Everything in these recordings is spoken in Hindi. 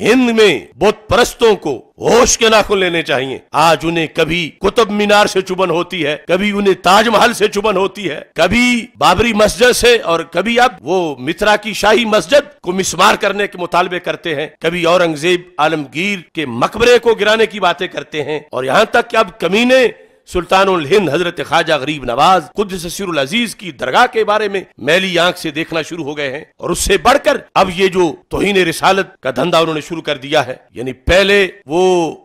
हिंद में बुद्ध परस्तों को होश के नाखून लेने चाहिए आज उन्हें कभी कुतुब मीनार से चुबन होती है कभी उन्हें ताजमहल से चुबन होती है कभी बाबरी मस्जिद से और कभी अब वो मित्रा की शाही मस्जिद को मिसमार करने के मुतालबे करते हैं कभी औरंगजेब आलमगीर के मकबरे को गिराने की बातें करते हैं और यहाँ तक कि अब कमीने सुल्तान हिंद हजरत ख्वाजा गरीब नवाज खुद कुदसर अजीज की दरगाह के बारे में मैली आंख से देखना शुरू हो गए हैं और उससे बढ़कर अब ये जो तोहिन रिसालत का धंधा उन्होंने शुरू कर दिया है यानी पहले वो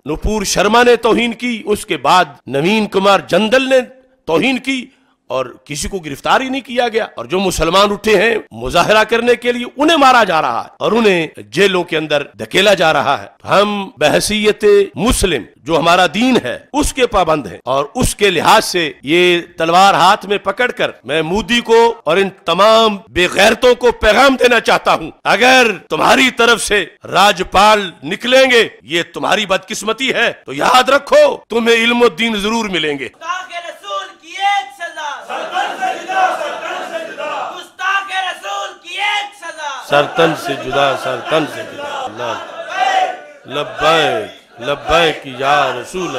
नुपुर शर्मा ने तोहिन की उसके बाद नवीन कुमार जंदल ने तोहिन की और किसी को गिरफ्तार ही नहीं किया गया और जो मुसलमान उठे हैं मुजाहरा करने के लिए उन्हें मारा जा रहा है और उन्हें जेलों के अंदर धकेला जा रहा है हम बहसीत मुस्लिम जो हमारा दीन है उसके पाबंद है और उसके लिहाज से ये तलवार हाथ में पकड़ कर मैं मोदी को और इन तमाम बेगैरतों को पैगाम देना चाहता हूँ अगर तुम्हारी तरफ से राज्यपाल निकलेंगे ये तुम्हारी बदकिस्मती है तो याद रखो तुम्हें इल्म दीन जरूर मिलेंगे सरतन से जुदा सरतन से जुदा लब्बै लब्बैक लब्बैक या रसूल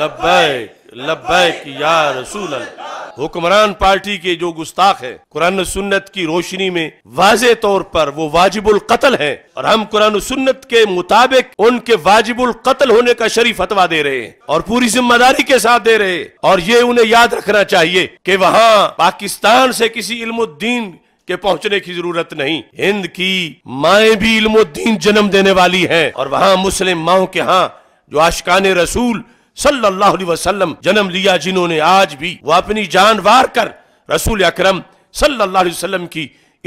लब्बैक लब्बैक या रसूल अल्लाह हुक्मरान पार्टी के जो गुस्ताख है कुरान सुन्नत की रोशनी में वाज तौर पर वो वाजिबुल कत्ल है और हम कुरान सुन्नत के मुताबिक उनके वाजिबुल कत्ल होने का शरीफ फतवा दे रहे हैं और पूरी जिम्मेदारी के साथ दे रहे हैं और ये उन्हें याद रखना चाहिए कि वहाँ पाकिस्तान से किसी इल्मुद्दीन के पहुंचने की जरूरत नहीं हिंद की माए भी इल्मुद्दीन जन्म देने वाली है और वहाँ मुस्लिम माओ के यहाँ जो आशकान रसूल सल्लल्लाहु अलैहि वसल्लम जन्म लिया जिन्होंने आज भी वो अपनी जान वार कर रसूल अकरम सल्लल्लाहु अलैहि वसल्लम की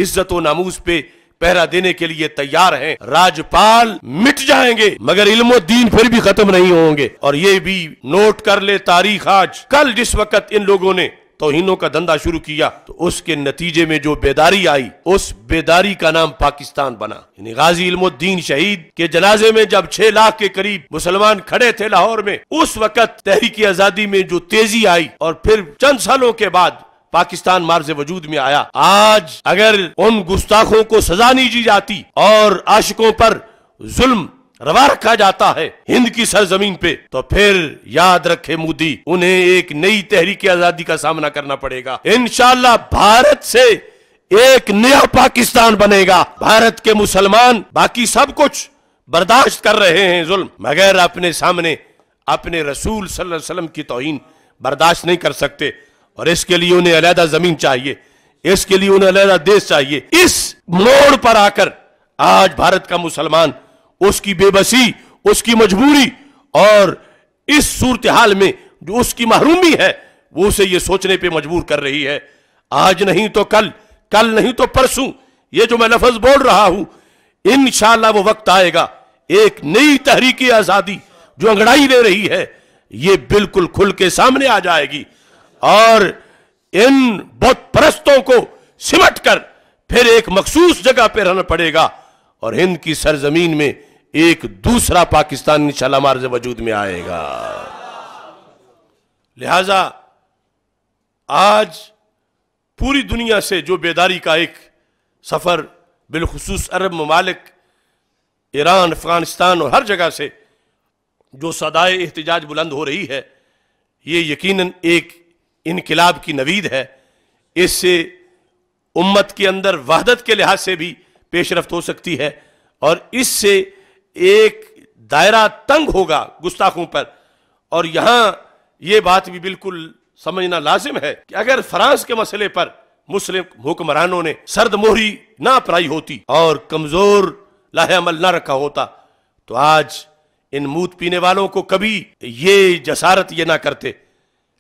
इज्जत व नामूज पे पहरा देने के लिए तैयार हैं राजपाल मिट जाएंगे मगर इल्मो दीन फिर भी खत्म नहीं होंगे और ये भी नोट कर ले तारीख आज कल जिस वक्त इन लोगों ने तोहिनों का धंधा शुरू किया तो उसके नतीजे में जो बेदारी आई उस बेदारी का नाम पाकिस्तान बना गाजी इल्मुद्दीन शहीद के जनाजे में जब छह लाख के करीब मुसलमान खड़े थे लाहौर में उस वक्त तहरीकी आजादी में जो तेजी आई और फिर चंद सालों के बाद पाकिस्तान मार्ज वजूद में आया आज अगर उन गुस्ताखों को सजा नहीं दी जाती और आशिकों पर जुल्म रवा रखा जाता है हिंद की सरजमीन पे तो फिर याद रखे मोदी उन्हें एक नई तहरीक आजादी का सामना करना पड़ेगा इनशाला भारत से एक नया पाकिस्तान बनेगा भारत के मुसलमान बाकी सब कुछ बर्दाश्त कर रहे हैं जुल्म मगर अपने सामने अपने रसूल सल्लम की तोहन बर्दाश्त नहीं कर सकते और इसके लिए उन्हें अलहदा जमीन चाहिए इसके लिए उन्हें अलहदा देश चाहिए इस मोड़ पर आकर आज भारत का मुसलमान उसकी बेबसी उसकी मजबूरी और इस सूरत हाल में जो उसकी महरूमी है वो उसे ये सोचने पे मजबूर कर रही है आज नहीं तो कल कल नहीं तो परसों ये जो मैं लफज बोल रहा हूं इन वो वक्त आएगा एक नई तहरीकी आजादी जो अंगड़ाई ले रही है ये बिल्कुल खुल के सामने आ जाएगी और इन बहुत परस्तों को सिमट कर फिर एक मखसूस जगह पर रहना पड़ेगा और हिंद की सरजमीन में एक दूसरा पाकिस्तान निशाला मार्ज वजूद में आएगा लिहाजा आज पूरी दुनिया से जो बेदारी का एक सफ़र बिलखसूस अरब ममालिक ईरान अफगानिस्तान और हर जगह से जो सदाए एहतजाज बुलंद हो रही है ये यकीनन एक इनकलाब की नवीद है इससे उम्मत के अंदर वहदत के लिहाज से भी पेशरफ हो सकती है और इससे एक दायरा तंग होगा गुस्ताखों पर और यहां यह बात भी बिल्कुल समझना लाजिम है कि अगर फ्रांस के मसले पर मुस्लिम हुक्मरानों ने सर्द मोहरी ना अपनाई होती और कमजोर लाहेमल ना रखा होता तो आज इन मूत पीने वालों को कभी ये जसारत ये ना करते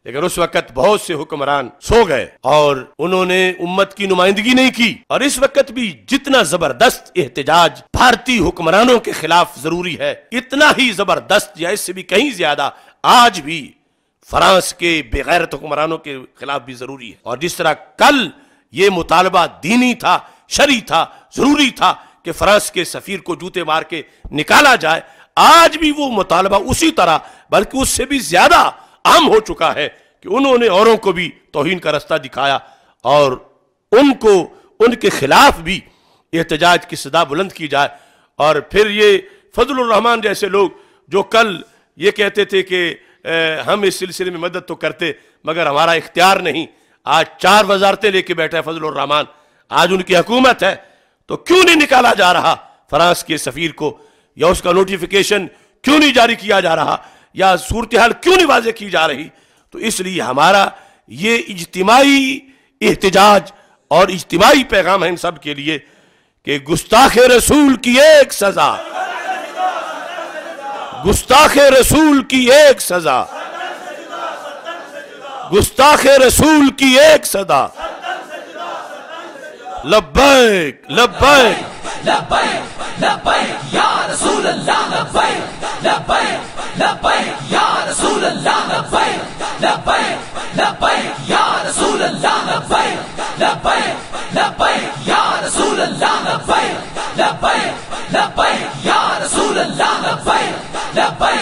लेकिन उस वक्त बहुत से हुक्मरान सो गए और उन्होंने उम्मत की नुमाइंदगी नहीं की और इस वक्त भी जितना जबरदस्त एहतजाज भारतीय हुक्मरानों के खिलाफ जरूरी है इतना ही जबरदस्त या इससे भी कहीं ज्यादा आज भी फ्रांस के बेगैरत हुक्मरानों के खिलाफ भी जरूरी है और जिस तरह कल ये मुतालबा दीनी था शरी था जरूरी था कि फ्रांस के सफीर को जूते मार के निकाला जाए आज भी वो मुतालबा उसी तरह बल्कि उससे भी ज्यादा आम हो चुका है कि उन्होंने औरों को भी तोहन का रास्ता दिखाया और उनको उनके खिलाफ भी एहतजाज की सदा बुलंद की जाए और फिर ये रहमान जैसे लोग जो कल ये कहते थे कि हम इस सिलसिले में मदद तो करते मगर हमारा इख्तियार नहीं आज चार वजारतें लेके हैं फजल रहमान आज उनकी हकूमत है तो क्यों नहीं निकाला जा रहा फ्रांस के सफ़ीर को या उसका नोटिफिकेशन क्यों नहीं जारी किया जा रहा या सूरत हाल क्यों नहीं वाजे की जा रही तो इसलिए हमारा ये इजतमाही एहतजाज और इजतमाही पैगाम है इन सब के लिए कि गुस्ताख रसूल की एक सजा गुस्ताख रसूल की एक सजा गुस्ताख रसूल की एक सदा लब्बैक लब्बैक लब्बैक लब्बैक लबैक या रसूल अल्लाह लबैक लबैक लबैक या रसूल अल्लाह लबैक लबैक